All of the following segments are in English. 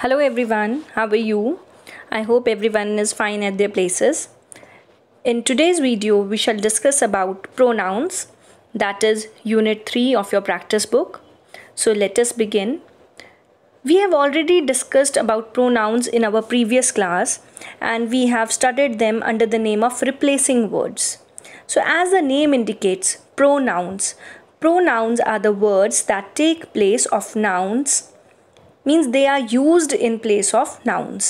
Hello everyone, how are you? I hope everyone is fine at their places. In today's video, we shall discuss about pronouns, that is Unit 3 of your practice book. So let us begin. We have already discussed about pronouns in our previous class and we have studied them under the name of replacing words. So as the name indicates, pronouns. Pronouns are the words that take place of nouns means they are used in place of nouns.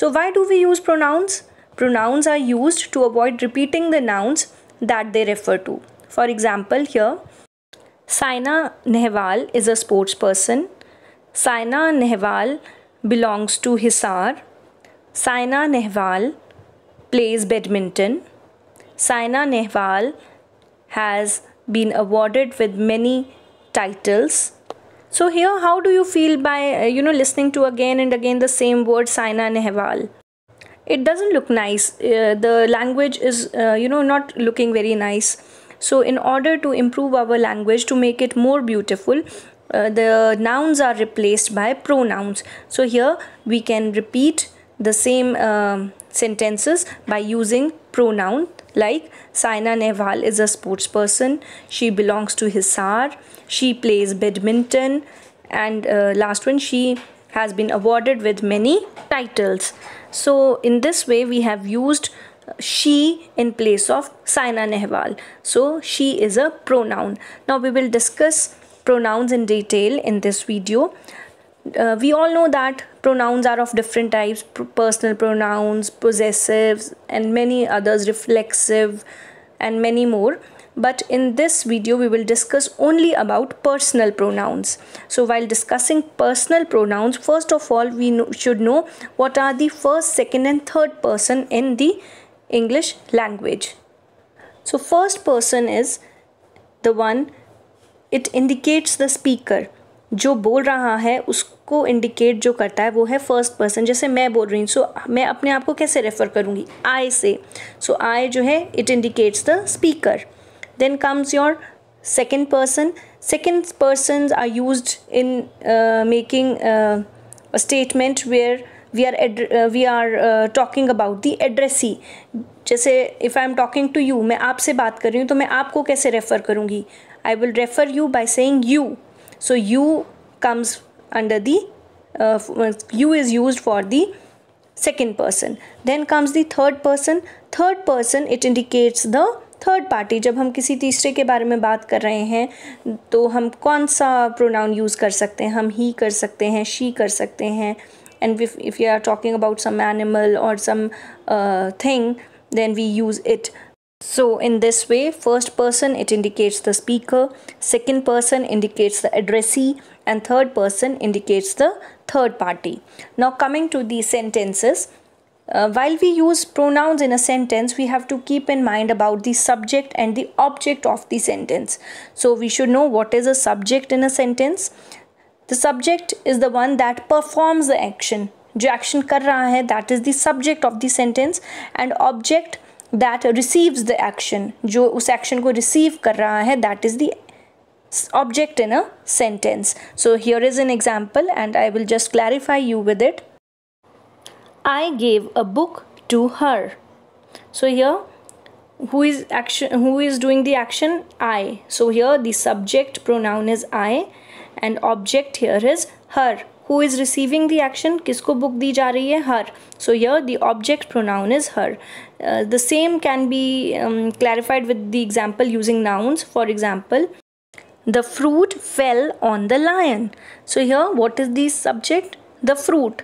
So why do we use pronouns? Pronouns are used to avoid repeating the nouns that they refer to. For example, here Saina Nehwal is a sports person. Saina Nehwal belongs to Hisar. Saina Nehwal plays badminton. Saina Nehwal has been awarded with many titles. So here how do you feel by uh, you know listening to again and again the same word Saina Nehwal? It doesn't look nice. Uh, the language is uh, you know not looking very nice. So in order to improve our language to make it more beautiful, uh, the nouns are replaced by pronouns. So here we can repeat the same um, sentences by using pronoun like Saina Nehwal is a sports person, she belongs to Hisar, she plays badminton and uh, last one she has been awarded with many titles. So in this way we have used she in place of Saina Nehwal. So she is a pronoun. Now we will discuss pronouns in detail in this video uh, we all know that pronouns are of different types personal pronouns possessives and many others reflexive and many more but in this video we will discuss only about personal pronouns so while discussing personal pronouns first of all we should know what are the first second and third person in the english language so first person is the one it indicates the speaker जो बोल रहा है उसको indicate जो करता है वो है फर्स्ट पर्सन जैसे मैं बोल रही हूँ सो मैं अपने आप को कैसे रेफ़र करूँगी आई से सो so, आई जो है it indicates the speaker then comes your second person second person are use in making statement where we are we are talking about the addressee जैसे if I am talking to you मैं आपसे बात कर रही हूँ तो मैं आपको कैसे रेफ़र करूँगी I will refer you by saying you so u comes under the uh, u is used for the second person then comes the third person third person it indicates the third party जब हम किसी तीसरे के बारे में बात कर रहे हैं तो हम कौन सा प्रोनाउन यूज़ कर सकते हैं हम ही कर सकते हैं शी कर सकते हैं and if, if you are talking about some animal or some uh, thing then we use it So in this way, first person it indicates the speaker, second person indicates the addressee and third person indicates the third party. Now coming to the sentences, uh, while we use pronouns in a sentence, we have to keep in mind about the subject and the object of the sentence. So we should know what is a subject in a sentence. The subject is the one that performs the action. जो action कर रहा है that is the subject of the sentence, and object. That receives the action जो उस action को receive कर रहा है that is the object in a sentence. So here is an example and I will just clarify you with it. I gave a book to her. So here who is action who is doing the action I. So here the subject pronoun is I and object here is her. Who is receiving the action? किसको book दी जा रही है? Her. So here the object pronoun is her. Uh, the same can be um, clarified with the example using nouns. For example, the fruit fell on the lion. So here, what is the subject? The fruit.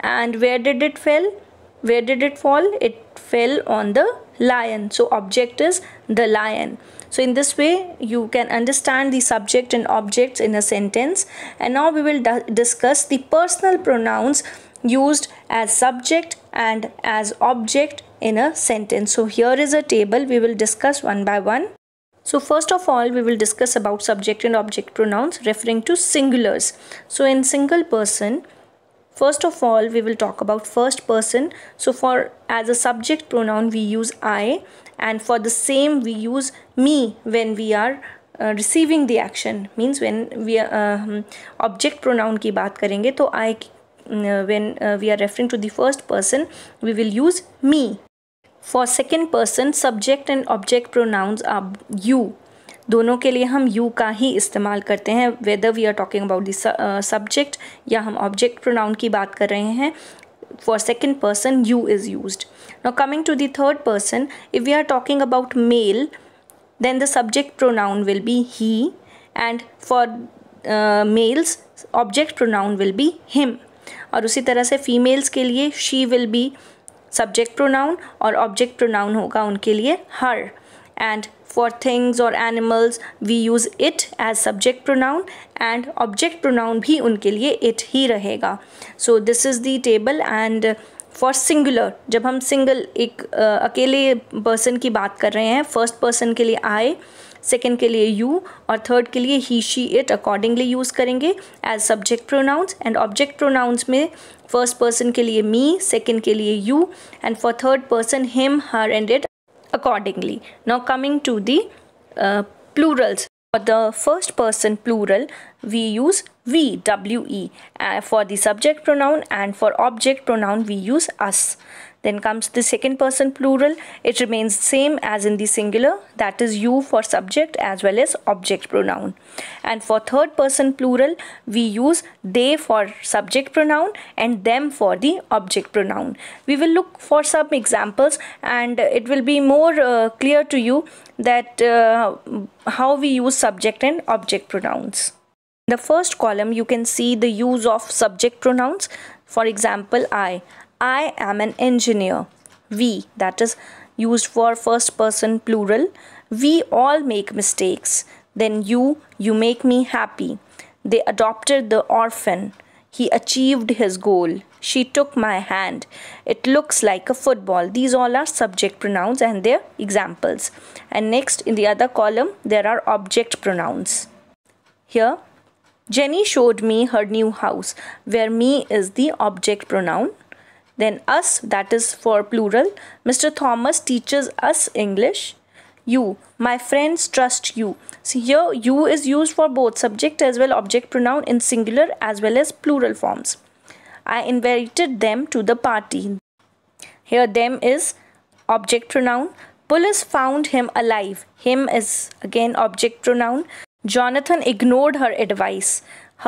And where did it fell? Where did it fall? It fell on the lion. So object is the lion. So in this way, you can understand the subject and objects in a sentence. And now we will discuss the personal pronouns used as subject and as object in a sentence. So here is a table we will discuss one by one. So first of all, we will discuss about subject and object pronouns referring to singulars. So in single person, first of all, we will talk about first person. So for as a subject pronoun, we use I and for the same, we use me when we are uh, receiving the action. Means when we uh, um, object pronoun ki baat karenge, to I uh, when uh, we are referring to the first person, we will use me for second person subject and object pronouns are you दोनों के लिए हम you का ही इस्तेमाल करते हैं whether we are talking about the subject या हम ऑब्जेक्ट प्रोनाउन की बात कर रहे हैं for second person you is use now coming to the third person if we are talking about male then the subject pronoun will be he and for males object pronoun will be him और उसी तरह से females के लिए she will be subject pronoun और object pronoun होगा उनके लिए हर एंड फॉर थिंग्स और animals we use it as subject pronoun and object pronoun भी उनके लिए इट ही रहेगा so this is the table and for singular जब हम सिंगल एक अकेले पर्सन की बात कर रहे हैं फर्स्ट पर्सन के लिए आई सेकेंड के लिए यू और थर्ड के लिए he she it accordingly use करेंगे as subject pronouns and object pronouns में फर्स्ट पर्सन के लिए मी सेकेंड के लिए you and for third person him her and it accordingly now coming to the plurals for the first person plural we use we W E for the subject pronoun and for object pronoun we use us Then comes the second person plural. It remains same as in the singular. That is you for subject as well as object pronoun. And for third person plural, we use they for subject pronoun and them for the object pronoun. We will look for some examples and it will be more uh, clear to you that uh, how we use subject and object pronouns. In the first column, you can see the use of subject pronouns. For example, I. I am an engineer. We, that is used for first person plural. We all make mistakes. Then you, you make me happy. They adopted the orphan. He achieved his goal. She took my hand. It looks like a football. These all are subject pronouns and their examples. And next in the other column, there are object pronouns. Here, Jenny showed me her new house where me is the object pronoun then us, that is for plural. Mr. Thomas teaches us English. You, my friends trust you. So here you is used for both subject as well object pronoun in singular as well as plural forms. I invited them to the party. Here them is object pronoun. Police found him alive. Him is again object pronoun. Jonathan ignored her advice.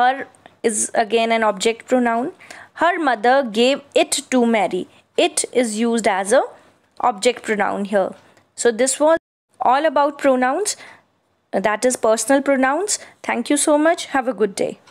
Her is again an object pronoun. Her mother gave it to Mary. It is used as a object pronoun here. So this was all about pronouns that is personal pronouns. Thank you so much. Have a good day.